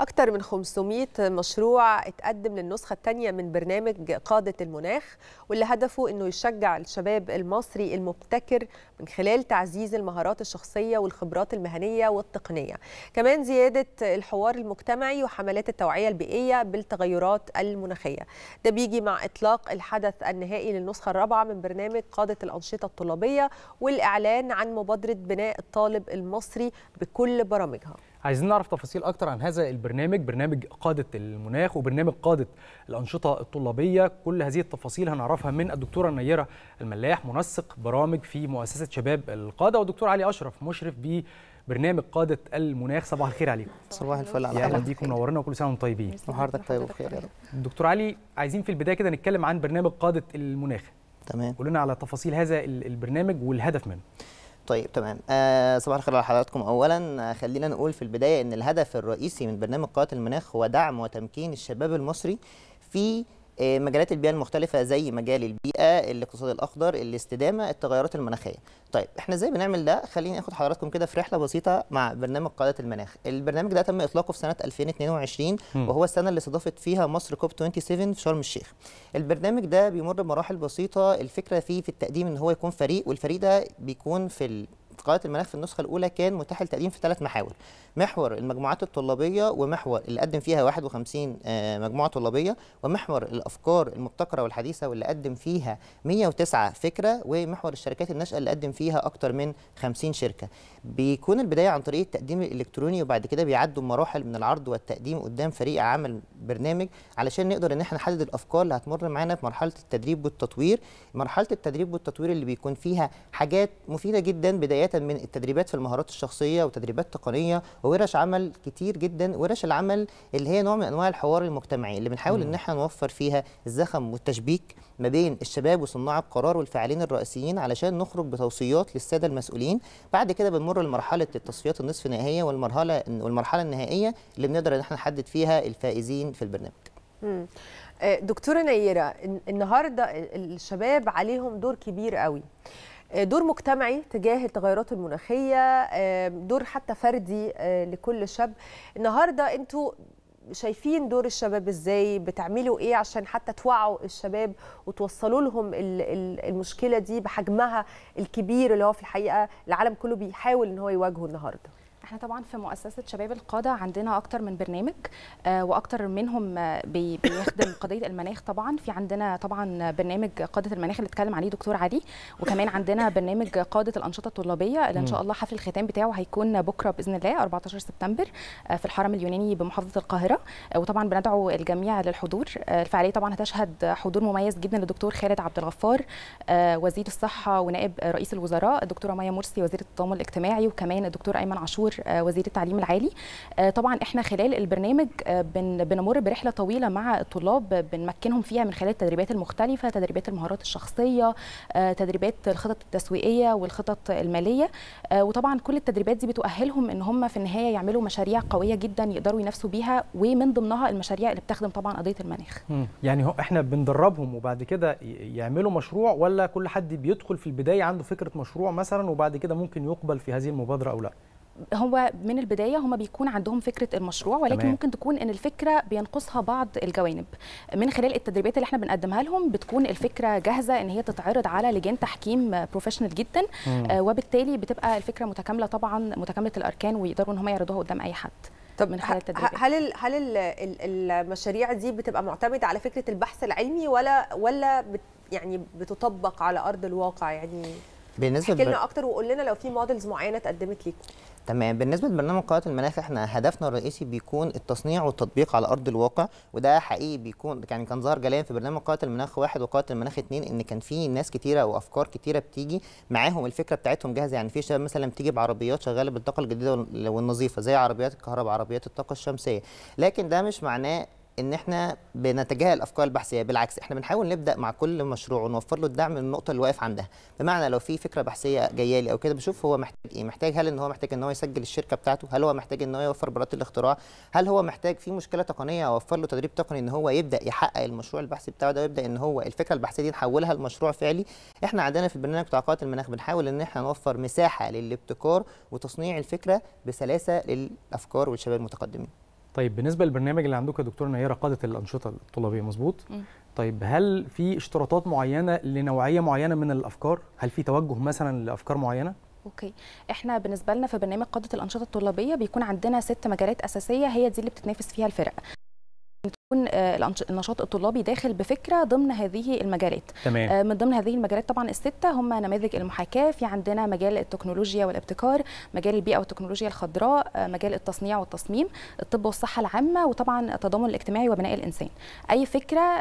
أكثر من 500 مشروع اتقدم للنسخة الثانية من برنامج قادة المناخ واللي هدفه أنه يشجع الشباب المصري المبتكر من خلال تعزيز المهارات الشخصية والخبرات المهنية والتقنية كمان زيادة الحوار المجتمعي وحملات التوعية البيئية بالتغيرات المناخية ده بيجي مع إطلاق الحدث النهائي للنسخة الرابعة من برنامج قادة الأنشطة الطلابية والإعلان عن مبادرة بناء الطالب المصري بكل برامجها عايزين نعرف تفاصيل اكتر عن هذا البرنامج برنامج قاده المناخ وبرنامج قاده الانشطه الطلابيه كل هذه التفاصيل هنعرفها من الدكتوره نيره الملاح منسق برامج في مؤسسه شباب القاده والدكتور علي اشرف مشرف ب برنامج قاده المناخ صباح الخير عليكم صباح الفل على اهلا بيكم منورنا وكل سنه وانتم طيبين وحضرتك طيب وبخير يا رب دكتور علي عايزين في البدايه كده نتكلم عن برنامج قاده المناخ تمام قول على تفاصيل هذا البرنامج والهدف منه طيب تمام آه، صباح الخير على حضراتكم اولا آه، خلينا نقول في البدايه ان الهدف الرئيسي من برنامج قوات المناخ هو دعم وتمكين الشباب المصري في آه، مجالات البيئه المختلفه زي مجال البيئه الاقتصاد الاخضر الاستدامه التغيرات المناخيه طيب احنا ازاي بنعمل ده خليني اخد حضراتكم كده في رحله بسيطه مع برنامج قاده المناخ البرنامج ده تم اطلاقه في سنه 2022 وهو السنه اللي استضافت فيها مصر كوب 27 في شرم الشيخ البرنامج ده بيمر بمراحل بسيطه الفكره فيه في التقديم ان هو يكون فريق والفريق ده بيكون في قراءة المناخ في النسخة الأولى كان متاح التقديم في ثلاث محاور محور المجموعات الطلابية ومحور اللي قدم فيها 51 آه، مجموعة طلابية ومحور الأفكار المبتكرة والحديثة واللي قدم فيها 109 فكرة ومحور الشركات الناشئة اللي قدم فيها اكثر من 50 شركة بيكون البداية عن طريق التقديم الإلكتروني وبعد كده بيعدوا مراحل من العرض والتقديم قدام فريق عمل برنامج علشان نقدر إن احنا نحدد الأفكار اللي هتمر معانا في مرحلة التدريب والتطوير مرحلة التدريب والتطوير اللي بيكون فيها حاجات مفيدة جدا بداية بدايه من التدريبات في المهارات الشخصيه وتدريبات تقنيه وورش عمل كتير جدا ورش العمل اللي هي نوع من انواع الحوار المجتمعي اللي بنحاول ان احنا نوفر فيها الزخم والتشبيك ما بين الشباب وصناع القرار والفاعلين الرئيسيين علشان نخرج بتوصيات للساده المسؤولين بعد كده بنمر لمرحله التصفيات النصف النهائيه والمرحله والمرحله النهائيه اللي بنقدر ان احنا نحدد فيها الفائزين في البرنامج آه، دكتوره نيره النهارده الشباب عليهم دور كبير قوي دور مجتمعي تجاه التغيرات المناخيه دور حتى فردي آه، لكل شاب النهارده انتوا شايفين دور الشباب ازاي بتعملوا ايه عشان حتى توعوا الشباب وتوصلوا لهم المشكله دي بحجمها الكبير اللي هو في الحقيقه العالم كله بيحاول ان هو يواجهه النهارده احنا طبعا في مؤسسه شباب القاده عندنا اكتر من برنامج آه، واكتر منهم آه، بيخدم قضيه المناخ طبعا في عندنا طبعا برنامج قاده المناخ اللي اتكلم عليه دكتور علي وكمان عندنا برنامج قاده الانشطه الطلابيه اللي ان شاء الله حفل الختام بتاعه هيكون بكره باذن الله 14 سبتمبر آه، في الحرم اليوناني بمحافظه القاهره وطبعا بندعو الجميع للحضور الفعاليه طبعا هتشهد حضور مميز جدا للدكتور خالد عبد الغفار وزير الصحه ونائب رئيس الوزراء الدكتوره مايا مرسي وزيره التضامن الاجتماعي وكمان الدكتور ايمن عاشور آه، وزير التعليم العالي آه، طبعا احنا خلال البرنامج آه، بنمر برحله طويله مع الطلاب بنمكنهم فيها من خلال التدريبات المختلفه تدريبات المهارات الشخصيه تدريبات الخطط التسويقيه والخطط الماليه وطبعا كل التدريبات دي بتؤهلهم ان هم في النهايه يعملوا مشاريع قويه جدا يقدروا ينافسوا بيها ومن ضمنها المشاريع اللي بتخدم طبعا قضيه المناخ يعني احنا بندربهم وبعد كده يعملوا مشروع ولا كل حد بيدخل في البدايه عنده فكره مشروع مثلا وبعد كده ممكن يقبل في هذه المبادره او لا هو من البدايه هم بيكون عندهم فكره المشروع ولكن تمام. ممكن تكون ان الفكره بينقصها بعض الجوانب من خلال التدريبات اللي احنا بنقدمها لهم بتكون الفكره جاهزه ان هي تتعرض على لجان تحكيم بروفيشنال جدا مم. آه وبالتالي بتبقى الفكره متكامله طبعا متكامله الاركان ويقدروا ان هم يعرضوها قدام اي حد طب من خلال التدريبات هل الـ هل الـ المشاريع دي بتبقى معتمده على فكره البحث العلمي ولا ولا بت يعني بتطبق على ارض الواقع يعني بالنسبه احكي لنا اكتر وقول لنا لو في موديلز معينه اتقدمت ليكم تمام بالنسبه لبرنامج قناه المناخ احنا هدفنا الرئيسي بيكون التصنيع والتطبيق على ارض الواقع وده حقيقي بيكون يعني كان ظهر جليا في برنامج قناه المناخ واحد وقناه المناخ اتنين ان كان في ناس كتيره وافكار كتيره بتيجي معاهم الفكره بتاعتهم جاهزه يعني في شباب مثلا بتيجي بعربيات شغاله بالطاقه الجديده والنظيفه زي عربيات الكهرباء عربيات الطاقه الشمسيه لكن ده مش معناه ان احنا بنتجاهل الافكار البحثيه بالعكس احنا بنحاول نبدا مع كل مشروع ونوفر له الدعم من النقطه اللي واقف عندها بمعنى لو في فكره بحثيه جايه لي او كده بشوف هو محتاج ايه محتاج هل ان هو محتاج ان هو يسجل الشركه بتاعته هل هو محتاج ان هو يوفر براءه الاختراع هل هو محتاج في مشكله تقنيه اوفر له تدريب تقني ان هو يبدا يحقق المشروع البحثي بتاعه ده ويبدا ان هو الفكره البحثيه دي نحولها لمشروع فعلي احنا عندنا في البرنامج بتاع قاعه المناخ بنحاول ان احنا نوفر مساحه للابتكار وتصنيع الفكره بسلاسه للافكار والشباب المتقدمين طيب بالنسبه للبرنامج اللي عندكم يا دكتور نيره قاده الانشطه الطلابيه مظبوط طيب هل في اشتراطات معينه لنوعيه معينه من الافكار هل في توجه مثلا لافكار معينه اوكي احنا بالنسبه لنا في برنامج قاده الانشطه الطلابيه بيكون عندنا ست مجالات اساسيه هي دي اللي بتتنافس فيها الفرق يكون آه، النشاط الطلابي داخل بفكره ضمن هذه المجالات تمام. آه، من ضمن هذه المجالات طبعا السته هم نماذج المحاكاه في عندنا مجال التكنولوجيا والابتكار مجال البيئه والتكنولوجيا الخضراء آه، مجال التصنيع والتصميم الطب والصحه العامه وطبعا التضامن الاجتماعي وبناء الانسان اي فكره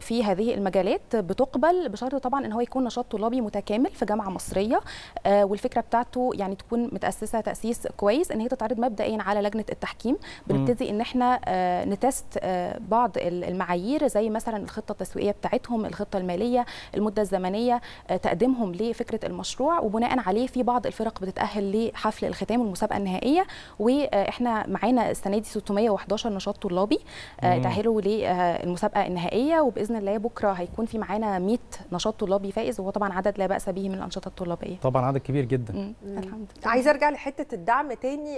في هذه المجالات بتقبل بشرط طبعا ان هو يكون نشاط طلابي متكامل في جامعه مصريه والفكره بتاعته يعني تكون متاسسه تاسيس كويس ان هي تتعرض مبدئيا على لجنه التحكيم بنبتدي ان احنا نتست آه، بعض المعايير زي مثلا الخطه التسويقيه بتاعتهم الخطه الماليه المده الزمنيه آه، تقديمهم لفكره المشروع وبناء عليه في بعض الفرق بتتاهل لحفل الختام والمسابقه النهائيه واحنا معانا السنه دي 611 نشاط طلابي آه، تاهلوا للمسابقه النهائيه وباذن الله بكره هيكون في معانا 100 نشاط طلابي فائز وهو طبعا عدد لا باس به من الانشطه الطلابيه طبعا عدد كبير جدا مم. الحمد لله عايزه ارجع لحته الدعم تاني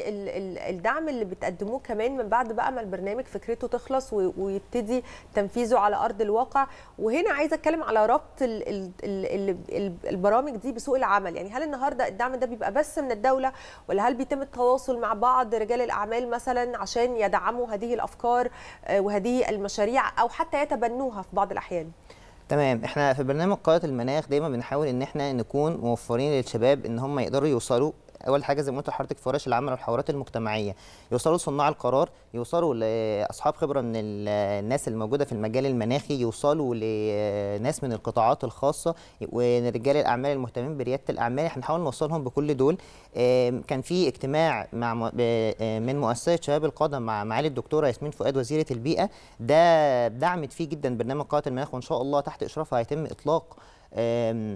الدعم اللي بتقدموه كمان من بعد بقى ما البرنامج فكرته تخلص ويبتدي تنفيذه على ارض الواقع وهنا عايزه اتكلم على ربط الـ الـ الـ الـ البرامج دي بسوق العمل يعني هل النهارده الدعم ده بيبقى بس من الدوله ولا هل بيتم التواصل مع بعض رجال الاعمال مثلا عشان يدعموا هذه الافكار آه، وهذه المشاريع او حتى يتبنوها في بعض الاحيان تمام احنا في برنامج قاره المناخ دايما بنحاول ان احنا نكون موفرين للشباب ان هم يقدروا يوصلوا اول حاجه زي ما قلت لحضرتك فرش العمل والحوارات المجتمعيه يوصلوا لصناع القرار يوصلوا لاصحاب خبره من الناس الموجوده في المجال المناخي يوصلوا لناس من القطاعات الخاصه ورجال الاعمال المهتمين برياده الاعمال احنا نحاول نوصلهم بكل دول آمم، كان في اجتماع مع من مؤسسه شباب القاده مع معالي الدكتوره ياسمين فؤاد وزيره البيئه ده دعمت فيه جدا برنامج قاعده المناخ وان شاء الله تحت اشرافها هيتم اطلاق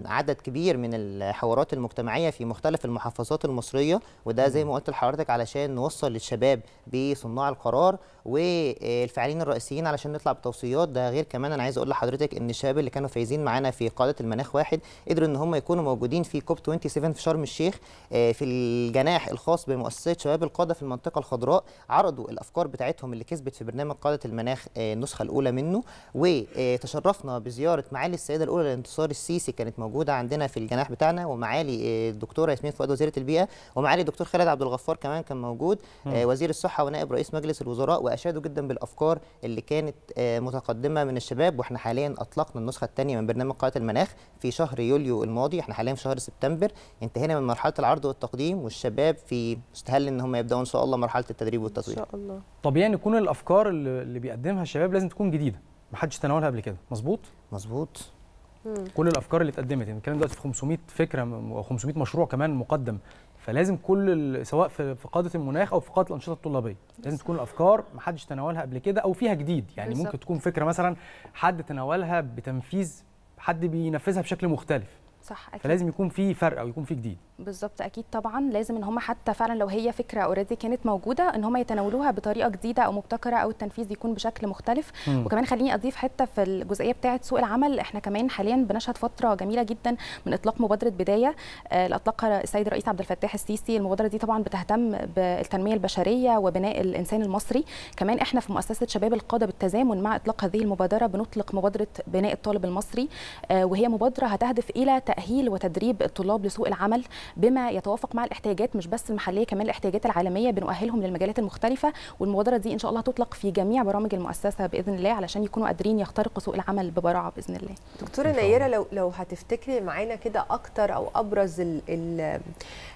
عدد كبير من الحوارات المجتمعيه في مختلف المحافظات المصريه وده زي ما قلت لحضرتك علشان نوصل للشباب بصناع القرار والفاعلين الرئيسيين علشان نطلع بتوصيات ده غير كمان انا عايز اقول لحضرتك ان الشباب اللي كانوا فايزين معانا في قاده المناخ واحد قدروا ان هم يكونوا موجودين في كوب 27 في شرم الشيخ آه، في الجناح الخاص بمؤسسه شباب القاده في المنطقه الخضراء عرضوا الافكار بتاعتهم اللي كسبت في برنامج قاده المناخ آه، النسخه الاولى منه وتشرفنا بزياره معالي السيده الاولى لانتصار السيسي كانت موجوده عندنا في الجناح بتاعنا ومعالي آه، الدكتوره ياسمين فؤاد وزيره البيئه ومعالي الدكتور خالد عبد الغفار كمان كان موجود وزير الصحه ونائب رئيس مجلس الوزراء واشادوا جدا بالافكار اللي كانت آه، متقدمه من الشباب واحنا حاليا اطلقنا النسخه الثانيه من برنامج قاعده المناخ في شهر يوليو الماضي احنا حاليا في شهر سبتمبر انتهينا من مرحله العرض والتقديم والشباب في مستهل ان هم يبداوا ان شاء الله مرحله التدريب والتطوير ان شاء الله طبيعي يعني ان يكون الافكار اللي بيقدمها الشباب لازم تكون جديده ما حدش تناولها قبل كده مظبوط مظبوط كل الافكار اللي اتقدمت يعني الكلام دلوقتي في 500 فكره و500 مشروع كمان مقدم فلازم كل سواء في قاده المناخ او في قاده الانشطه الطلابيه لازم تكون الافكار ما حدش تناولها قبل كده او فيها جديد يعني بالزبط. ممكن تكون فكره مثلا حد تناولها بتنفيذ حد بينفذها بشكل مختلف صح اكيد فلازم يكون في فرق او يكون في جديد بالظبط اكيد طبعا لازم ان هم حتى فعلا لو هي فكره اوريدي كانت موجوده ان هم يتناولوها بطريقه جديده او مبتكره او التنفيذ يكون بشكل مختلف مم. وكمان خليني اضيف حته في الجزئيه بتاعه سوق العمل احنا كمان حاليا بنشهد فتره جميله جدا من اطلاق مبادره بدايه اللي آه، اطلقها السيد الرئيس عبد الفتاح السيسي المبادره دي طبعا بتهتم بالتنميه البشريه وبناء الانسان المصري كمان احنا في مؤسسه شباب القاده بالتزامن مع اطلاق هذه المبادره بنطلق مبادره بناء الطالب المصري آه، وهي مبادره هتهدف الى تاهيل وتدريب الطلاب لسوق العمل بما يتوافق مع الاحتياجات مش بس المحليه كمان الاحتياجات العالميه بنؤهلهم للمجالات المختلفه والمبادره دي ان شاء الله تطلق في جميع برامج المؤسسه باذن الله علشان يكونوا قادرين يخترقوا سوق العمل ببراعه باذن الله دكتوره نيره لو لو هتفتكري معانا كده اكتر او ابرز الـ الـ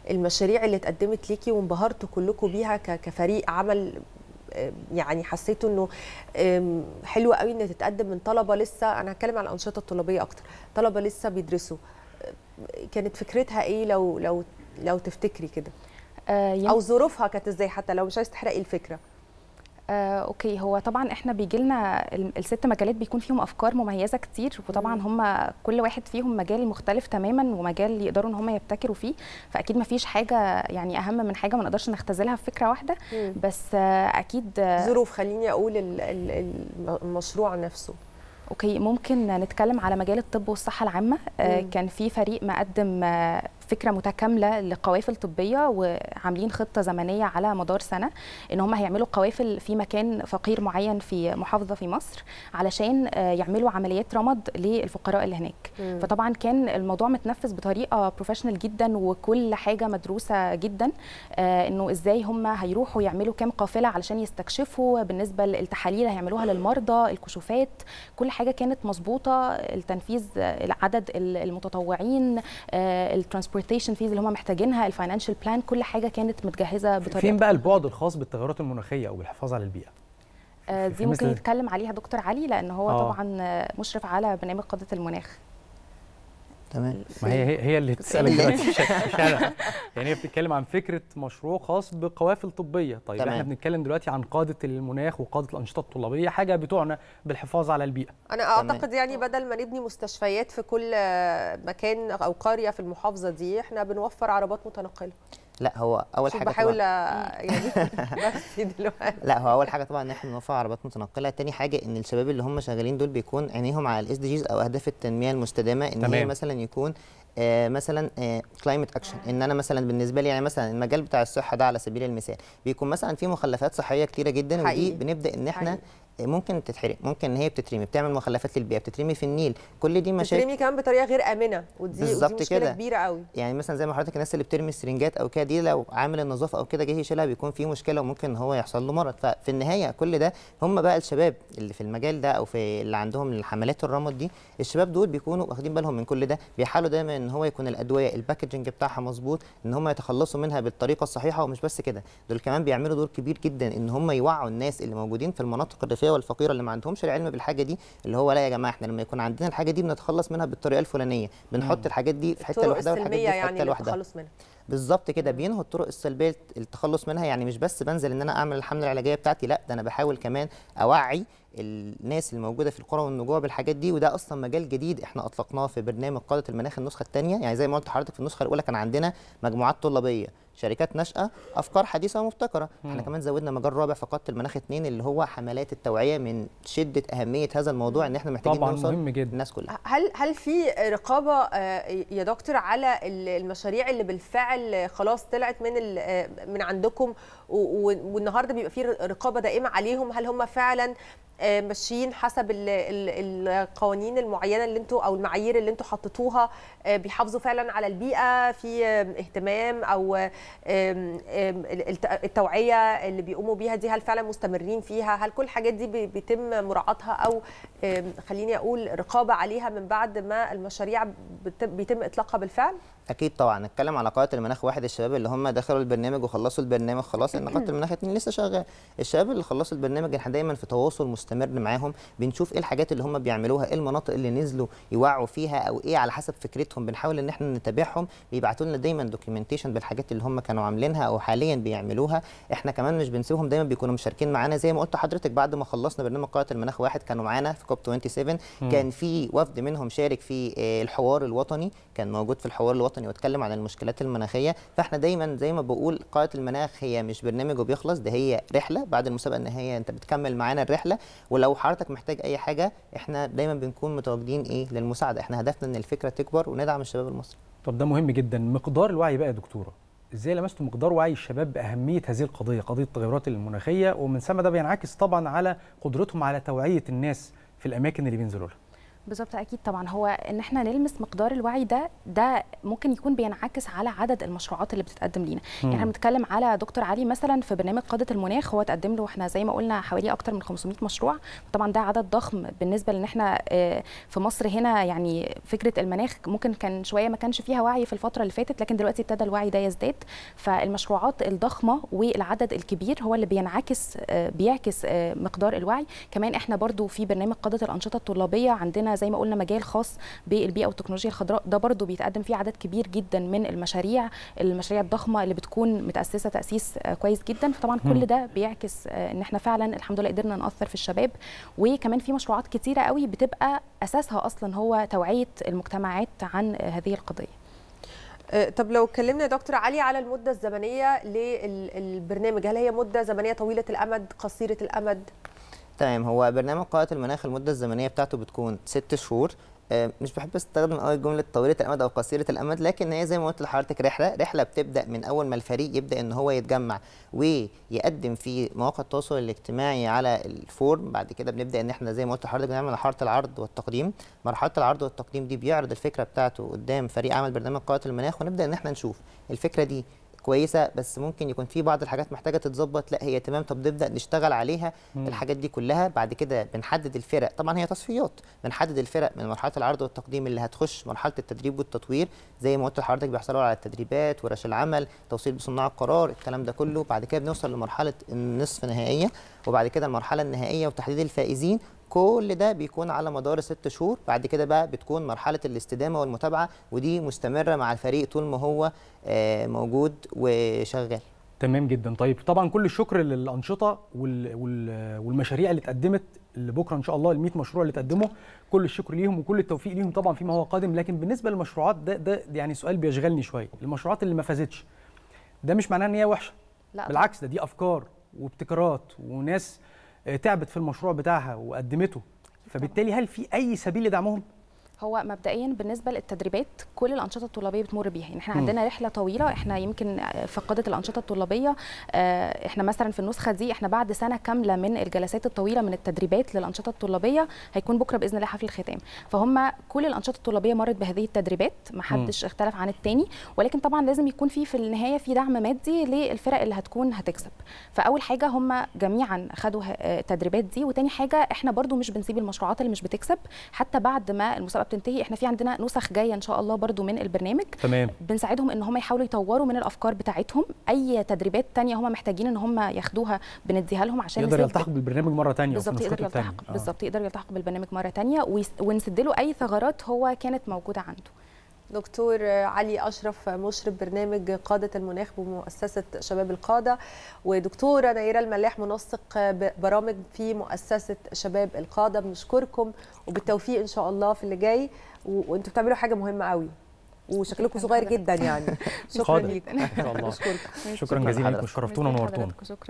المشاريع اللي اتقدمت ليكي وانبهرتوا كلكم بيها كفريق عمل يعني حسيتوا انه حلو قوي ان تتقدم من طلبه لسه انا هتكلم على الانشطه الطلابيه اكتر طلبه لسه بيدرسوا كانت فكرتها ايه لو لو لو تفتكري كده آه يعني او ظروفها كانت ازاي حتى لو مش عايز تحرقي الفكره آه، اوكي هو طبعا احنا بيجي لنا الست مجالات بيكون فيهم افكار مميزه كتير وطبعا هم كل واحد فيهم مجال مختلف تماما ومجال يقدروا ان هم يبتكروا فيه فاكيد ما فيش حاجه يعني اهم من حاجه ما نقدرش نختزلها في فكره واحده بس آه اكيد ظروف خليني اقول المشروع نفسه اوكي ممكن نتكلم على مجال الطب والصحه العامه آه، كان في فريق مقدم آه، فكره متكامله لقوافل طبيه وعاملين خطه زمنيه على مدار سنه ان هم هيعملوا قوافل في مكان فقير معين في محافظه في مصر علشان آه، يعملوا عمليات رمض للفقراء اللي هناك مم. فطبعا كان الموضوع متنفذ بطريقه بروفيشنال جدا وكل حاجه مدروسه جدا آه، انه ازاي هم هيروحوا يعملوا كام قافله علشان يستكشفوا بالنسبه للتحاليل هيعملوها للمرضى الكشوفات كل حاجه كانت مظبوطه التنفيذ آه، عدد المتطوعين الترانسبورت الترانسبورتيشن فيز اللي هم محتاجينها الفاينانشال بلان كل حاجه كانت متجهزه بطريقه فين بقى البعد الخاص بالتغيرات المناخيه او بالحفاظ على البيئه آه دي ممكن يتكلم عليها دكتور علي لان هو آه. طبعا مشرف على برنامج قاده المناخ تمام ما هي هي اللي بتسالك دلوقتي مش انا يعني هي بتتكلم عن فكره مشروع خاص بقوافل طبيه طيب تمام. احنا بنتكلم دلوقتي عن قاده المناخ وقاده الانشطه الطلابيه حاجه بتعنى بالحفاظ على البيئه انا اعتقد تمام. يعني بدل ما نبني مستشفيات في كل مكان او قريه في المحافظه دي احنا بنوفر عربات متنقله لا هو اول حاجه بحاول يعني دلوقتي لا هو اول حاجه طبعا ان احنا نوفر عربات متنقله تاني حاجه ان الشباب اللي هم شغالين دول بيكون عينيهم على الاس دي جيز او اهداف التنميه المستدامه ان هي مثلا يكون آه مثلا كلايمت آه اكشن ان انا مثلا بالنسبه لي يعني مثلا المجال بتاع الصحه ده على سبيل المثال بيكون مثلا في مخلفات صحيه كتيره جدا حقيقي. ودي بنبدا ان احنا حقيقي. إيه، ممكن تتحرق ممكن ان هي بتترمي بتعمل مخلفات للبيئه بتترمي في النيل كل دي مشاكل بتترمي كمان بطريقه غير امنه ودي, ودي مشكله كده. كبيره قوي يعني مثلا زي ما حضرتك الناس اللي بترمي السرنجات او كده دي لو عامل النظافه او كده جه يشيلها بيكون في مشكله وممكن هو يحصل له مرض ففي النهايه كل ده هم بقى الشباب اللي في المجال ده او في اللي عندهم الحملات الرمض دي الشباب دول بيكونوا واخدين بالهم من كل ده بيحاولوا دايما ان هو يكون الادويه الباكجنج بتاعها مظبوط ان هم يتخلصوا منها بالطريقه الصحيحه ومش بس كده دول كمان بيعملوا دور كبير جدا ان هم يوعوا الناس اللي موجودين في المناطق الريفيه الأغنياء والفقيرة اللي ما عندهمش العلم بالحاجة دي اللي هو لا يا جماعة احنا لما يكون عندنا الحاجة دي بنتخلص منها بالطريقة الفلانية بنحط الحاجات دي في حتة لوحدها والحاجات دي في حتة يعني لوحدها بالظبط كده بينهوا الطرق السلبيه التخلص منها يعني مش بس بنزل ان انا اعمل الحمله العلاجيه بتاعتي لا ده انا بحاول كمان اوعي الناس الموجوده في القرى والنجوع بالحاجات دي وده اصلا مجال جديد احنا اطلقناه في برنامج قاده المناخ النسخه الثانيه يعني زي ما قلت حضرتك في النسخه الاولى كان عندنا مجموعات طلابيه شركات ناشئه افكار حديثه ومبتكره احنا كمان زودنا مجال رابع في المناخ اثنين اللي هو حملات التوعيه من شده اهميه هذا الموضوع ان احنا محتاجين طبعا نوصل مهم جدا الناس كلها هل هل في رقابه آه، يا دكتور على المشاريع اللي بالفعل خلاص طلعت من آه، من عندكم والنهارده بيبقى في رقابه دائمه عليهم هل هم فعلا آه، ماشيين حسب القوانين المعينه اللي انتوا او المعايير اللي انتوا حطيتوها آه، بيحافظوا فعلا على البيئه في اهتمام او التوعيه اللي بيقوموا بيها دي هل فعلا مستمرين فيها هل كل الحاجات دي بيتم مراعاتها او خليني اقول رقابه عليها من بعد ما المشاريع بيتم اطلاقها بالفعل اكيد طبعا نتكلم على قاعده المناخ واحد الشباب اللي هم دخلوا البرنامج وخلصوا البرنامج خلاص ان قاعده المناخ اتنين لسه شغال الشباب اللي خلصوا البرنامج احنا دايما في تواصل مستمر معاهم بنشوف ايه الحاجات اللي هم بيعملوها ايه المناطق اللي نزلوا يوعوا فيها او ايه على حسب فكرتهم بنحاول ان احنا نتابعهم بيبعتوا لنا دايما دوكيومنتيشن بالحاجات اللي هم كانوا عاملينها او حاليا بيعملوها احنا كمان مش بنسيبهم دايما بيكونوا مشاركين معانا زي ما قلت حضرتك بعد ما خلصنا برنامج قاعه المناخ واحد كانوا معانا في كوب 27 م. كان في وفد منهم شارك في آه، الحوار الوطني كان موجود في الحوار الوطني واتكلم عن المشكلات المناخيه فاحنا دايما زي ما بقول قاعه المناخ هي مش برنامج وبيخلص ده هي رحله بعد المسابقه النهائيه انت بتكمل معانا الرحله ولو حضرتك محتاج اي حاجه احنا دايما بنكون متواجدين ايه للمساعده احنا هدفنا ان الفكره تكبر وندعم الشباب المصري طب ده مهم جدا مقدار الوعي بقى يا دكتوره ازاي لمستوا مقدار وعي الشباب باهميه هذه القضيه قضيه التغيرات المناخيه ومن ثم ده بينعكس طبعا على قدرتهم على توعيه الناس في الاماكن اللي بينزلوا لها بالظبط اكيد طبعا هو ان احنا نلمس مقدار الوعي ده ده ممكن يكون بينعكس على عدد المشروعات اللي بتتقدم لينا يعني مم. يعني احنا بنتكلم على دكتور علي مثلا في برنامج قاده المناخ هو اتقدم له احنا زي ما قلنا حوالي اكتر من 500 مشروع طبعا ده عدد ضخم بالنسبه لان احنا آه، في مصر هنا يعني فكره المناخ ممكن كان شويه ما كانش فيها وعي في الفتره اللي فاتت لكن دلوقتي ابتدى الوعي ده يزداد فالمشروعات الضخمه والعدد الكبير هو اللي بينعكس آه، بيعكس آه، مقدار الوعي كمان احنا برضو في برنامج قاده الانشطه الطلابيه عندنا زي ما قلنا مجال خاص بالبيئه والتكنولوجيا الخضراء ده برضو بيتقدم فيه عدد كبير جدا من المشاريع المشاريع الضخمه اللي بتكون متاسسه تاسيس كويس جدا فطبعا م. كل ده بيعكس ان احنا فعلا الحمد لله قدرنا ناثر في الشباب وكمان في مشروعات كتيره قوي بتبقى اساسها اصلا هو توعيه المجتمعات عن هذه القضيه أه، طب لو اتكلمنا يا دكتور علي على المده الزمنيه للبرنامج هل هي مده زمنيه طويله الامد قصيره الامد تمام هو برنامج قراءة المناخ المدة الزمنية بتاعته بتكون ست شهور آه، مش بحب استخدم قوي جمله طويله الامد او قصيره الامد لكن هي زي ما قلت لحضرتك رحله رحله بتبدا من اول ما الفريق يبدا ان هو يتجمع ويقدم في مواقع التواصل الاجتماعي على الفورم بعد كده بنبدا ان احنا زي ما قلت لحضرتك بنعمل مرحله العرض والتقديم مرحله العرض والتقديم دي بيعرض الفكره بتاعته قدام فريق عمل برنامج قائد المناخ ونبدا ان احنا نشوف الفكره دي كويسه بس ممكن يكون في بعض الحاجات محتاجه تتظبط لا هي تمام طب نبدا نشتغل عليها مم. الحاجات دي كلها بعد كده بنحدد الفرق طبعا هي تصفيات بنحدد الفرق من مرحله العرض والتقديم اللي هتخش مرحله التدريب والتطوير زي ما قلت لحضرتك بيحصلوا على التدريبات ورش العمل توصيل بصناع القرار الكلام ده كله بعد كده بنوصل لمرحله النصف نهائيه وبعد كده المرحله النهائيه وتحديد الفائزين كل ده بيكون على مدار ست شهور بعد كده بقى بتكون مرحله الاستدامه والمتابعه ودي مستمره مع الفريق طول ما هو آه، موجود وشغال تمام جدا طيب طبعا كل الشكر للانشطه والمشاريع اللي اتقدمت اللي بكره ان شاء الله ال 100 مشروع اللي تقدمه كل الشكر ليهم وكل التوفيق ليهم طبعا فيما هو قادم لكن بالنسبه للمشروعات ده ده يعني سؤال بيشغلني شويه المشروعات اللي ما فازتش ده مش معناه ان هي وحشه لا بالعكس ده دي افكار وابتكارات وناس تعبت في المشروع بتاعها وقدمته فبالتالي هل في اي سبيل لدعمهم هو مبدئيا بالنسبه للتدريبات كل الانشطه الطلابيه بتمر بيها يعني احنا م. عندنا رحله طويله احنا يمكن فقدت الانشطه الطلابيه آه، احنا مثلا في النسخه دي احنا بعد سنه كامله من الجلسات الطويله من التدريبات للانشطه الطلابيه هيكون بكره باذن الله حفل الختام فهم كل الانشطه الطلابيه مرت بهذه التدريبات ما حدش اختلف عن الثاني ولكن طبعا لازم يكون في في النهايه في دعم مادي للفرق اللي هتكون هتكسب فاول حاجه هم جميعا خدوا التدريبات آه، دي وتاني حاجه احنا برده مش بنسيب المشروعات اللي مش بتكسب حتى بعد ما المسابقه بتنتهي احنا في عندنا نسخ جايه ان شاء الله برضو من البرنامج تمام بنساعدهم ان هم يحاولوا يطوروا من الافكار بتاعتهم اي تدريبات تانية هم محتاجين ان هم ياخدوها بنديها لهم عشان يقدر يلتحق بالبرنامج مره تانية آه. بالظبط يقدر يلتحق بالظبط يقدر يلتحق بالبرنامج مره تانية ونسد له اي ثغرات هو كانت موجوده عنده دكتور علي اشرف مشرف برنامج قاده المناخ بمؤسسه شباب القاده ودكتوره نيره الملاح منسق برامج في مؤسسه شباب القاده بنشكركم وبالتوفيق ان شاء الله في اللي جاي وانتم بتعملوا حاجه مهمه قوي وشكلكم صغير جدا يعني شكرا ليكم شكرا جزيلا لكم شرفتونا ونورتونا